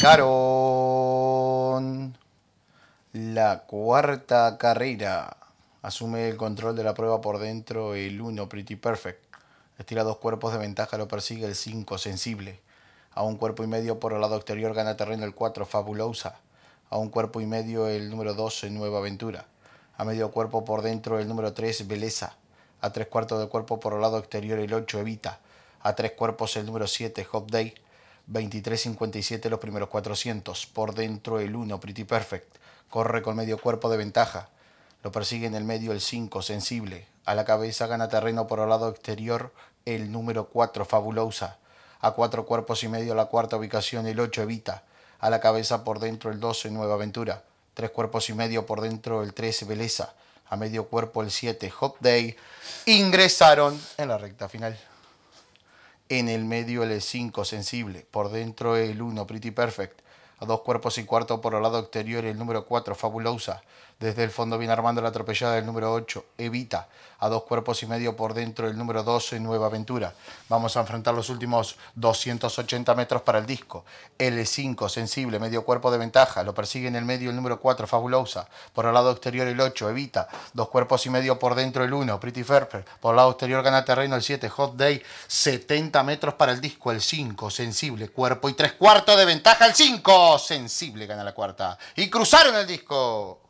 Caron. la cuarta carrera. Asume el control de la prueba por dentro el 1, Pretty Perfect. Estira dos cuerpos de ventaja, lo persigue el 5, Sensible. A un cuerpo y medio por el lado exterior gana terreno el 4, Fabulosa. A un cuerpo y medio el número 12, Nueva Aventura. A medio cuerpo por dentro el número 3, Beleza. A tres cuartos de cuerpo por el lado exterior el 8, Evita. A tres cuerpos el número 7, Hop Day. 23.57 los primeros 400. Por dentro el 1, Pretty Perfect. Corre con medio cuerpo de ventaja. Lo persigue en el medio el 5, Sensible. A la cabeza gana terreno por el lado exterior el número 4, Fabulosa. A cuatro cuerpos y medio la cuarta ubicación el 8, Evita. A la cabeza por dentro el 12, Nueva Aventura. Tres cuerpos y medio por dentro el 13, Beleza. A medio cuerpo el 7, Hot Day. Ingresaron en la recta final en el medio el 5 sensible, por dentro el 1 Pretty Perfect, a dos cuerpos y cuarto por el lado exterior el número 4 Fabulosa, desde el fondo viene armando la atropellada del número 8, Evita, a dos cuerpos y medio por dentro el número 12, Nueva Aventura. Vamos a enfrentar los últimos 280 metros para el disco. L5, sensible, medio cuerpo de ventaja. Lo persigue en el medio el número 4, Fabulosa. Por el lado exterior el 8, Evita. Dos cuerpos y medio por dentro el 1, Pretty Fairfair. Por el lado exterior gana terreno el 7, Hot Day. 70 metros para el disco, el 5, sensible, cuerpo y tres cuartos de ventaja el 5. Sensible gana la cuarta. Y cruzaron el disco.